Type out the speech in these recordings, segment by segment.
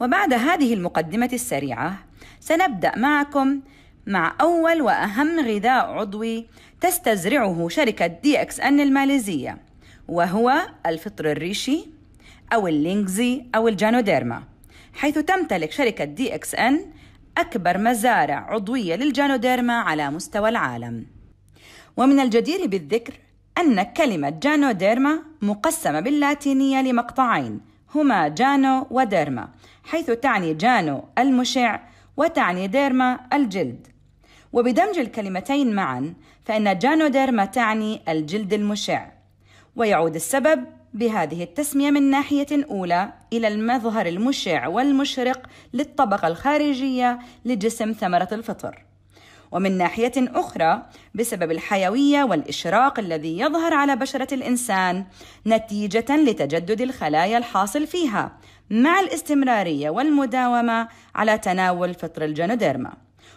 وبعد هذه المقدمة السريعة سنبدأ معكم مع أول وأهم غذاء عضوي تستزرعه شركة دي اكس ان الماليزية وهو الفطر الريشي أو اللينكزي أو الجانوديرما حيث تمتلك شركة دي اكس ان أكبر مزارع عضوية للجانوديرما على مستوى العالم ومن الجدير بالذكر أن كلمة جانوديرما مقسمة باللاتينية لمقطعين هما جانو وديرما حيث تعني جانو المشع وتعني ديرما الجلد وبدمج الكلمتين معا فإن جانو ديرما تعني الجلد المشع ويعود السبب بهذه التسمية من ناحية أولى إلى المظهر المشع والمشرق للطبقة الخارجية لجسم ثمرة الفطر ومن ناحية أخرى بسبب الحيوية والإشراق الذي يظهر على بشرة الإنسان نتيجة لتجدد الخلايا الحاصل فيها مع الاستمرارية والمداومة على تناول فطر الجينوديرما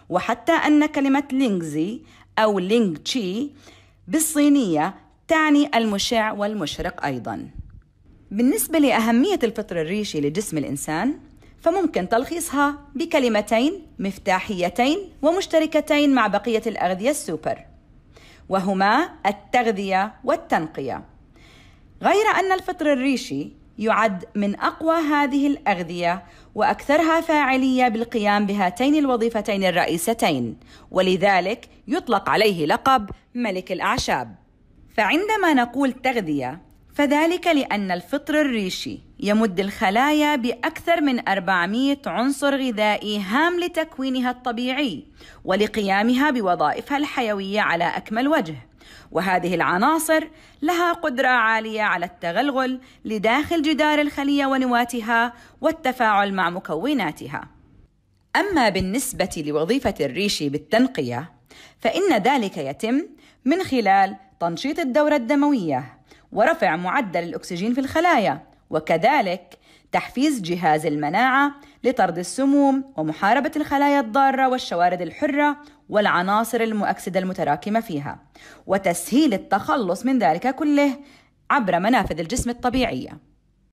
وحتى أن كلمة لينغزي أو لينغ تشي بالصينية تعني المشع والمشرق أيضاً بالنسبة لأهمية الفطر الريشي لجسم الإنسان فممكن تلخيصها بكلمتين مفتاحيتين ومشتركتين مع بقية الأغذية السوبر وهما التغذية والتنقية غير أن الفطر الريشي يعد من أقوى هذه الأغذية وأكثرها فاعلية بالقيام بهاتين الوظيفتين الرئيستين ولذلك يطلق عليه لقب ملك الأعشاب فعندما نقول تغذية فذلك لأن الفطر الريشي يمد الخلايا بأكثر من 400 عنصر غذائي هام لتكوينها الطبيعي ولقيامها بوظائفها الحيوية على أكمل وجه وهذه العناصر لها قدرة عالية على التغلغل لداخل جدار الخلية ونواتها والتفاعل مع مكوناتها أما بالنسبة لوظيفة الريش بالتنقية فإن ذلك يتم من خلال تنشيط الدورة الدموية ورفع معدل الأكسجين في الخلايا وكذلك تحفيز جهاز المناعة لطرد السموم ومحاربة الخلايا الضارة والشوارد الحرة والعناصر المؤكسدة المتراكمة فيها، وتسهيل التخلص من ذلك كله عبر منافذ الجسم الطبيعية.